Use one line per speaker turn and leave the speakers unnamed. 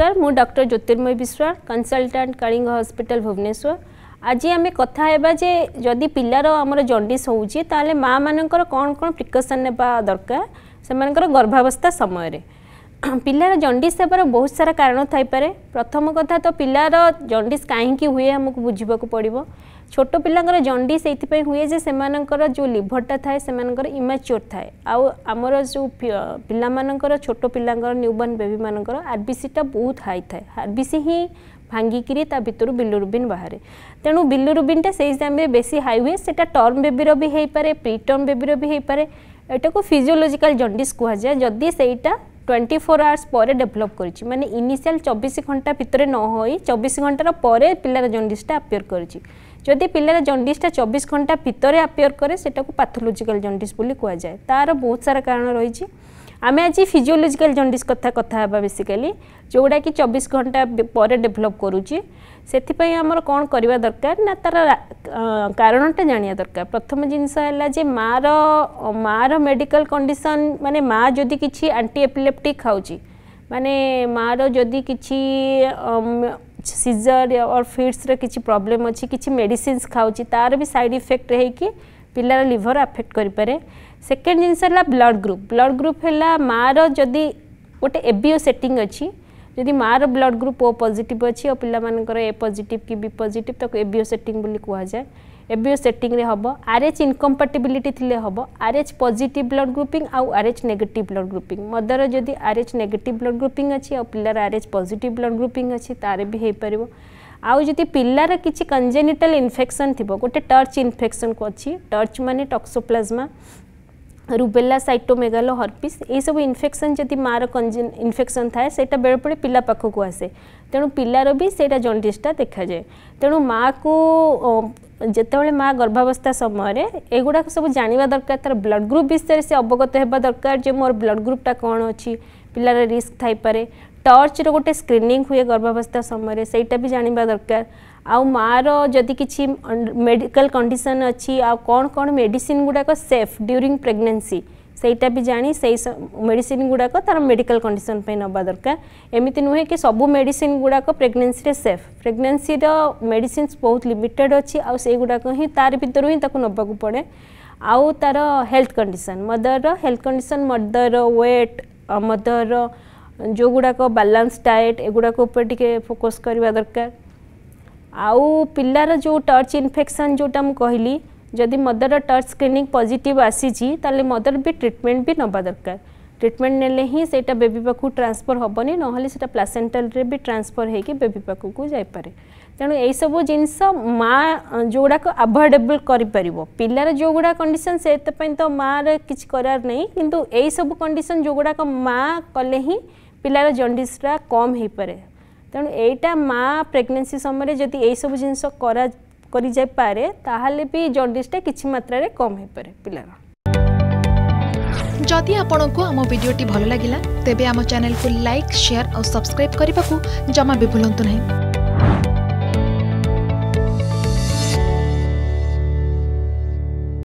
नमस्कार मु डॉक्टर ज्योतिर्मय विश्वास कनसल्टाट कालिंग हस्पिटाल भुवनेश्वर आज आम कथा जे जदि पिलार आमर जंडिस होऊची माँ मानकर कौन कौन प्रिकसन नेबा दरकार सेमानकर गर्भावस्था समय पिलार ପିଲାର हेबार बहुत सारा कारण କାରଣ प्रथम कथा तो पिलार ପିଲାର कहीं हुए ହୁଏ बुझाक ବୁଝିବାକୁ ছোট পিলাঙ্কর জন্ডিস এইপাই হুয়ে যে সে যে লিভরটা থাকে সে ইমাচিওর থাকে আমার যে পিলাঙ্কর ছোট পিলাঙ্কর নিউবর্ন বেবি মানকর আরবিসিটা বহুত হাই থাকে আরবিসি হি ভাঙ্গিকি তা ভিতর বিলুরুবিন বাহারে তেমন বিলুরুবিনটা সেই টাইমে বেশি হাই হুয়ে সেটা টর্ম বেবির বি হয়ে পড়ে প্রিটর্ম বেবির বি হয়ে পড়ে এটাকে ফিজিওলোজিকাল জন্ডিস কুহযায় যদি সেইটা টোয়েন্টি ফোর আওয়ার্স পরে ডেভেলপ করছি মানে ইনিশিয়াল চব্বিশ ঘন্টা ভিতরে ন হয়ে চব্বিশ ঘন্টার পরে পিলার জন্ডিসটা আপিয়ার করছি যদি পিলার জন্ডিসটা চব্বিশ ঘন্টা ভিতরে আপিয়ার করে সেটাকে প্যাথোলোজিক্যাল জন্ডিস বলে কুয়া যায় তার বহুত সারা কারণ রয়েছে आम आज फिजिओलोजिकाल जंडिस क्या कथा बेसिकाली जोटा कि चौबीस घंटा पर डेभलप करुचे से आम कौन करवा दरकार ना तार कारणटा जाना दरकार प्रथम जिनस है मार मेडिकल कंडीशन माने माँ जदि किसी आंटी एपिलेप्टिक खाऊ माने मार जदि किसी सीजर और फिड्स रे किसी प्रॉब्लम अच्छी किसी मेडिसिन्स खाऊ तार भी सैड इफेक्ट है ପିଲାର ଲିଭର ଆଫେକ୍ଟ କରିପାରେ ସେକେଣ୍ଡ ଜିନିଷ ହେଲା ବ୍ଲଡ଼ ଗ୍ରୁପ୍ ବ୍ଲଡ଼ ଗ୍ରୁପ୍ ହେଲା ମାଆର ଯଦି ଗୋଟେ ଏବିଓ ସେଟିଂ ଅଛି ଯଦି ମାଆର ବ୍ଲଡ଼ ଗ୍ରୁପ୍ ଓ ପଜିଟିଭ୍ ଅଛି ଆଉ ପିଲାମାନଙ୍କର ଏ ପଜିଟିଭ୍ କି ବି ପଜିଟିଭ୍ ତାକୁ ଏବିଓ ସେଟିଂ ବୋଲି କୁହାଯାଏ ଏବିଓ ସେଟିଂରେ ହେବ ଆର୍ଏଚ୍ ଇନକମ୍ପାଟିବିଲିଟି ଥିଲେ ହେବ ଆର୍ଏଚ୍ ପଜିଟିଭ୍ ବ୍ଲଡ଼ ଗ୍ରୁପିଂ ଆଉ Rh negative blood grouping mother ଯଦି ଆର୍ଏଚ୍ ନେଗେଟିଭ୍ ବ୍ଲଡ଼ ଗ୍ରୁପିଂ ଅଛି ଆଉ ପିଲାର ଆର୍ଏଚ୍ ପଜିଟିଭ୍ ବ୍ଲଡ଼ ଗ୍ରୁପିଂ ଅଛି ତାର ବି ହୋଇପାରିବ आउ जदि पिलार किसी कंजेनिटाल इनफेक्शन थी गोटे टर्च इनफेक्शन को अच्छी टर्च मान टक्सोप्लाज्मा রুবেলা সাইটোমেগালো হরপিস এইসব ইনফেকশন যদি মার কনজেন ইনফেকশন থাকে সেটা বেড়ে পিলা পাখক আসে তেমন পিলার বি সেটা জন্ডিসটা দেখা যায় তেমন মা কু যেতবে মা গর্ভাবস্থা সময় এগুড়া সব জাঁয়া দরকার তার ব্লড গ্রুপ বিষয়ে সে অবগত হওয়া দরকার যে মোর ব্লড গ্রুপটা কম অ पिलार रिस्क थपे टर्च रोटे स्क्रीनिंग हुए गर्भावस्था समय से जानवा दरकार आउ मार जदि किसी मेडिकल कंडीशन अच्छी आ कौन कौन मेडिसिन गुड़ाक सेफ ड्यूरींग प्रेगनेसी सहीटा भी जाणी से मेडिसिन गुड़ाक तार मेडिकल कंडीशन पे नवा दरकार एमती नुहे कि सब मेडिसिन गुड़ाक प्रेगनेसी सेफ प्रेगनेसी मेडिसीन बहुत लिमिटेड अच्छी आई गुड़ाक ही तार भितर ही नाक पड़े आउ तार health condition mother health condition mother weight mother ଯେଉଁଗୁଡ଼ାକ ବାଲାନ୍ସ ଡାଏଟ୍ ଏଗୁଡ଼ାକ ଉପରେ ଟିକେ ଫୋକସ୍ କରିବା ଦରକାର ଆଉ ପିଲାର ଯେଉଁ ଟର୍ଚ୍ଚ ଇନଫେକ୍ସନ୍ ଯେଉଁଟା ମୁଁ କହିଲି ଯଦି ମଦର ଟର୍ଚ୍ଚ ସ୍କ୍ରିନିଂ ପଜିଟିଭ୍ ଆସିଛି ତାହେଲେ ମଦର ବି ଟ୍ରିଟମେଣ୍ଟ ବି ନେବା ଦରକାର ट्रिटमेंट नेले ही सेटा बेबी पाखु ट्रांसफर हेनी ना से प्लासेटाल भी ट्रांसफर होकर बेबी पाखक जापे ତେଣୁ ଏଇସବୁ ଜିନିଷ ମା ଯେଉଁଗୁଡ଼ାକ ଆଭଏଡେବଲ୍ କରିପାରିବ ପିଲାର ଯେଉଁଗୁଡ଼ା କଣ୍ଡିସନ୍ ସେଥିପାଇଁ ତ ମାଆର କିଛି କରିବାର ନାହିଁ କିନ୍ତୁ ଏଇସବୁ କଣ୍ଡିସନ୍ ଯେଉଁଗୁଡ଼ାକ ମା କଲେ ହିଁ ପିଲାର ଜଣ୍ଡିସ୍ଟା କମ୍ ହେଇପାରେ ତେଣୁ ଏଇଟା ମା ପ୍ରେଗନେନ୍ସି ସମୟରେ ଯଦି ଏଇସବୁ ଜିନିଷ କରା କରିଯାଇପାରେ ତାହେଲେ ବି ଜଣ୍ଡିସ୍ଟା କିଛି ମାତ୍ରାରେ କମ୍ ହେଇପାରେ ପିଲାର जदि आपण को आम भिडी भल लगला तेब चेल को लाइक सेयार और सब्सक्राइब करने को जमा भी भूलु ना